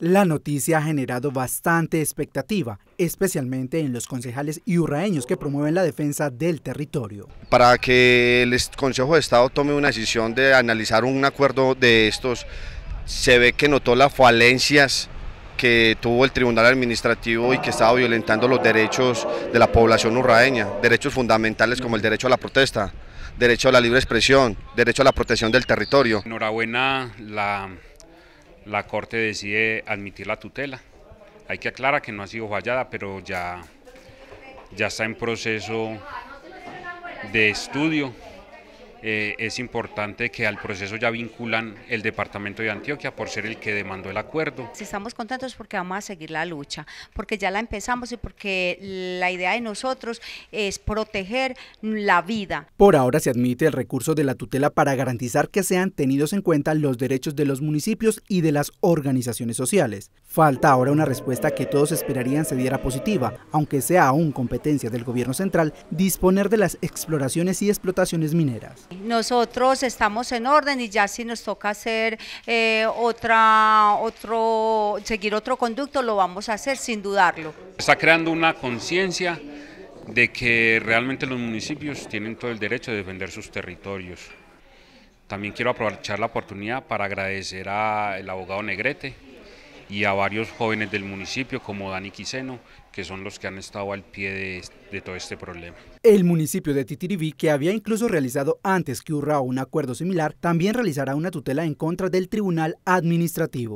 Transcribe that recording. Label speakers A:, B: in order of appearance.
A: La noticia ha generado bastante expectativa, especialmente en los concejales y urraeños que promueven la defensa del territorio.
B: Para que el Consejo de Estado tome una decisión de analizar un acuerdo de estos, se ve que notó las falencias que tuvo el Tribunal Administrativo y que estaba violentando los derechos de la población urraeña, derechos fundamentales como el derecho a la protesta, derecho a la libre expresión, derecho a la protección del territorio.
C: Enhorabuena la la Corte decide admitir la tutela. Hay que aclarar que no ha sido fallada, pero ya, ya está en proceso de estudio eh, es importante que al proceso ya vinculan el departamento de Antioquia por ser el que demandó el acuerdo.
D: Si Estamos contentos porque vamos a seguir la lucha, porque ya la empezamos y porque la idea de nosotros es proteger la vida.
A: Por ahora se admite el recurso de la tutela para garantizar que sean tenidos en cuenta los derechos de los municipios y de las organizaciones sociales. Falta ahora una respuesta que todos esperarían se diera positiva, aunque sea aún competencia del gobierno central disponer de las exploraciones y explotaciones mineras.
D: Nosotros estamos en orden y ya si nos toca hacer eh, otra, otro, seguir otro conducto, lo vamos a hacer sin dudarlo.
C: Está creando una conciencia de que realmente los municipios tienen todo el derecho de defender sus territorios. También quiero aprovechar la oportunidad para agradecer al abogado Negrete, y a varios jóvenes del municipio como Dani Quiseno, que son los que han estado al pie de, todo este problema.
A: El municipio de Titiribí, que había incluso realizado antes que Urrao un acuerdo similar, también realizará una tutela en contra del Tribunal Administrativo.